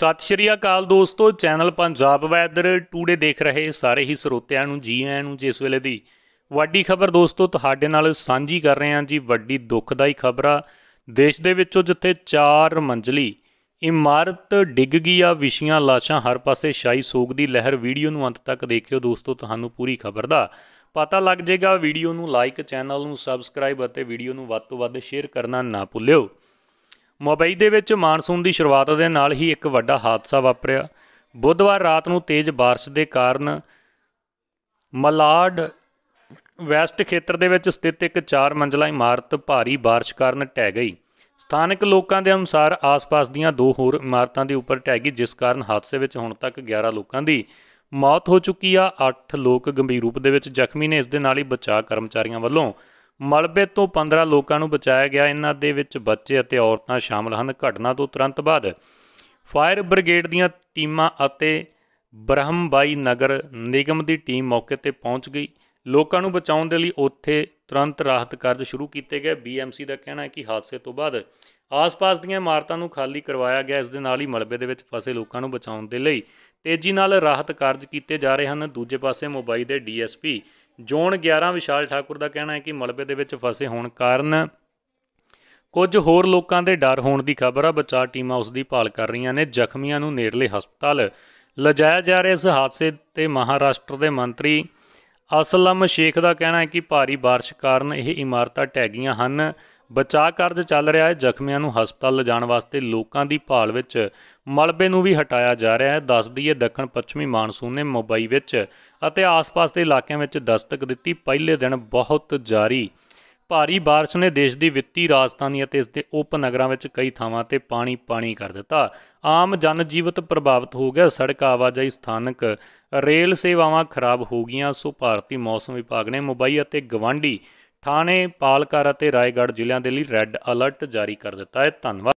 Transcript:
ਸਤਿ ਸ਼੍ਰੀ ਅਕਾਲ ਦੋਸਤੋ channel Punjab weather today ਦੇਖ ਰਹੇ ਸਾਰੇ ਹੀ ਸਰੋਤਿਆਂ ਨੂੰ ਜੀ ਆਇਆਂ ਨੂੰ ਜਿਸ ਵੇਲੇ ਦੀ ਵੱਡੀ ਖਬਰ ਦੋਸਤੋ ਤੁਹਾਡੇ ਨਾਲ ਸਾਂਝੀ ਕਰ ਰਹੇ ਹਾਂ ਜੀ ਵੱਡੀ ਦੁੱਖਦਾਈ ਖਬਰ ਆ ਦੇਸ਼ ਦੇ ਵਿੱਚੋਂ ਜਿੱਥੇ 4 ਮੰਜ਼ਲੀ ਇਮਾਰਤ ਡਿੱਗ ਗਈ ਆ ਵਿਸ਼ੀਆਂ ਲਾਸ਼ਾਂ ਹਰ ਪਾਸੇ ਸ਼ਾਈ ਸੋਗ ਦੀ ਲਹਿਰ ਵੀਡੀਓ ਨੂੰ ਅੰਤ ਤੱਕ ਦੇਖਿਓ ਦੋਸਤੋ ਤੁਹਾਨੂੰ ਪੂਰੀ ਖਬਰ ਦਾ ਪਤਾ ਲੱਗ ਜਾਏਗਾ ਵੀਡੀਓ ਨੂੰ ਲਾਈਕ ਚੈਨਲ ਨੂੰ ਸਬਸਕ੍ਰਾਈਬ ਅਤੇ ਵੀਡੀਓ ਨੂੰ ਵੱਧ ਤੋਂ ਵੱਧ ਸ਼ੇਅਰ ਕਰਨਾ ਨਾ ਭੁੱਲਿਓ ਮੁੰਬਈ ਦੇ ਵਿੱਚ ਮਾਨਸੂਨ ਦੀ ਸ਼ੁਰੂਆਤ ਦੇ ਨਾਲ ਹੀ ਇੱਕ ਵੱਡਾ ਹਾਦਸਾ ਵਾਪਰਿਆ ਬੁੱਧਵਾਰ ਰਾਤ ਨੂੰ ਤੇਜ਼ بارش ਦੇ ਕਾਰਨ ਮਲਾਡ ਵੈਸਟ ਖੇਤਰ ਦੇ ਵਿੱਚ ਸਥਿਤ ਇੱਕ 4 ਮੰਜ਼ਲਾ ਇਮਾਰਤ ਭਾਰੀ بارش ਕਾਰਨ ਟਹਿ ਗਈ ਸਥਾਨਕ ਲੋਕਾਂ ਦੇ ਅਨੁਸਾਰ ਆਸ-ਪਾਸ ਦੀਆਂ ਦੋ ਹੋਰ ਇਮਾਰਤਾਂ ਦੇ ਉੱਪਰ ਟਹਿ ਗਈ ਜਿਸ ਕਾਰਨ ਹਾਦਸੇ ਵਿੱਚ ਹੁਣ ਤੱਕ 11 ਲੋਕਾਂ ਦੀ ਮੌਤ ਹੋ ਚੁੱਕੀ ਆ 8 ਲੋਕ ਗੰਭੀਰ ਰੂਪ ਦੇ ਵਿੱਚ ਜ਼ਖਮੀ ਨੇ ਇਸ ਦੇ ਨਾਲ ਹੀ ਬਚਾਅ ਕਰਮਚਾਰੀਆਂ ਵੱਲੋਂ ਮਲਬੇ ਤੋਂ 15 ਲੋਕਾਂ ਨੂੰ ਬਚਾਇਆ ਗਿਆ ਇਹਨਾਂ ਦੇ ਵਿੱਚ ਬੱਚੇ ਅਤੇ ਔਰਤਾਂ ਸ਼ਾਮਲ ਹਨ ਘਟਨਾ ਤੋਂ ਤੁਰੰਤ ਬਾਅਦ ਫਾਇਰ ਬ੍ਰਿਗੇਡ ਦੀਆਂ ਟੀਮਾਂ ਅਤੇ ਬ੍ਰਹਮਬਾਈ ਨਗਰ ਨਿਗਮ ਦੀ ਟੀਮ ਮੌਕੇ ਤੇ ਪਹੁੰਚ ਗਈ ਲੋਕਾਂ ਨੂੰ ਬਚਾਉਣ ਦੇ ਲਈ ਉੱਥੇ ਤੁਰੰਤ ਰਾਹਤ ਕਾਰਜ ਸ਼ੁਰੂ ਕੀਤੇ ਗਏ ਬੀਐਮਸੀ ਦਾ ਕਹਿਣਾ ਹੈ ਕਿ ਹਾਦਸੇ ਤੋਂ ਬਾਅਦ ਆਸ-ਪਾਸ ਦੀਆਂ ਇਮਾਰਤਾਂ ਨੂੰ ਖਾਲੀ ਕਰਵਾਇਆ ਗਿਆ ਇਸ ਦੇ ਨਾਲ ਹੀ ਮਲਬੇ ਦੇ ਵਿੱਚ ਫਸੇ ਲੋਕਾਂ ਨੂੰ ਬਚਾਉਣ ਦੇ ਲਈ ਤੇਜ਼ੀ ਨਾਲ ਰਾਹਤ ਕਾਰਜ ਕੀਤੇ ਜਾ ਰਹੇ ਹਨ ਦੂਜੇ ਪਾਸੇ ਮੁੰਬਈ ਦੇ ਡੀਐਸਪੀ ਜ਼ੋਨ 11 ਵਿਸ਼ਾਲ ਠਾਕੁਰ ਦਾ ਕਹਿਣਾ ਹੈ ਕਿ ਮਲਬੇ ਦੇ ਵਿੱਚ ਫਸੇ ਹੋਣ ਕਾਰਨ ਕੁਝ ਹੋਰ ਲੋਕਾਂ ਦੇ ਡਰ ਹੋਣ ਦੀ ਖਬਰ ਆ ਬਚਾਅ ਟੀਮਾਂ ਉਸ ਦੀ ਭਾਲ ਕਰ ਰਹੀਆਂ ਨੇ ਜ਼ਖਮੀਆਂ ਨੂੰ ਨੇੜਲੇ ਹਸਪਤਾਲ ਲਜਾਇਆ ਜਾ ਰਿਹਾ ਇਸ ਹਾਦਸੇ ਤੇ ਮਹਾਰਾਸ਼ਟਰ ਦੇ ਮੰਤਰੀ ਅਸਲਮ ਸ਼ੇਖ ਦਾ ਕਹਿਣਾ ਹੈ ਕਿ ਭਾਰੀ بارش ਕਾਰਨ ਇਹ ਇਮਾਰਤਾਂ ਟੈਗੀਆਂ ਹਨ ਬਚਾਅ ਕਾਰਜ ਚੱਲ ਰਿਹਾ ਹੈ ਜ਼ਖਮੀਆਂ ਨੂੰ ਹਸਪਤਾਲ ਲਿਜਾਣ ਵਾਸਤੇ ਲੋਕਾਂ ਦੀ ਭਾਲ ਵਿੱਚ ਮਲਬੇ ਨੂੰ ਵੀ ਹਟਾਇਆ ਜਾ ਰਿਹਾ ਹੈ ਦੱਸ ਦਈਏ ਦੱਖਣ ਪੱਛਮੀ ਮਾਨਸੂਨ ਨੇ ਮੁੰਬਈ ਵਿੱਚ ਅਤੇ ਆਸ-ਪਾਸ ਦੇ ਇਲਾਕਿਆਂ ਵਿੱਚ ਦਸਤਕ ਦਿੱਤੀ ਪਹਿਲੇ ਦਿਨ ਬਹੁਤ ਜਾਰੀ ਭਾਰੀ بارش ਨੇ ਦੇਸ਼ ਦੀ ਵਿੱਤੀ ਰਾਜਧਾਨੀ ਅਤੇ ਇਸ ਦੇ ਉਪਨਗਰਾਂ ਵਿੱਚ ਕਈ ਥਾਵਾਂ ਤੇ ਪਾਣੀ ਪਾਣੀ ਕਰ ਦਿੱਤਾ ਆਮ ਜਨਜੀਵਤ ਪ੍ਰਭਾਵਿਤ ਹੋ ਗਿਆ ਸੜਕ ਆਵਾਜਾਈ ਸਥਾਨਕ ਰੇਲ ਸੇਵਾਵਾਂ ਖਰਾਬ ਹੋ ਗਈਆਂ ਸੋ ਭਾਰਤੀ ਮੌਸਮ ਵਿਭਾਗ ਨੇ ਮੁੰਬਈ ਅਤੇ ਗਵਾਂਡੀ ਥਾਣੇ ਪਾਲਕਰ ਅਤੇ ਰਾਏਗੜ੍ਹ ਜ਼ਿਲ੍ਹਿਆਂ ਦੇ ਲਈ ਰੈੱਡ ਅਲਰਟ ਜਾਰੀ ਕਰ ਦਿੱਤਾ ਹੈ ਧੰਨਵਾਦ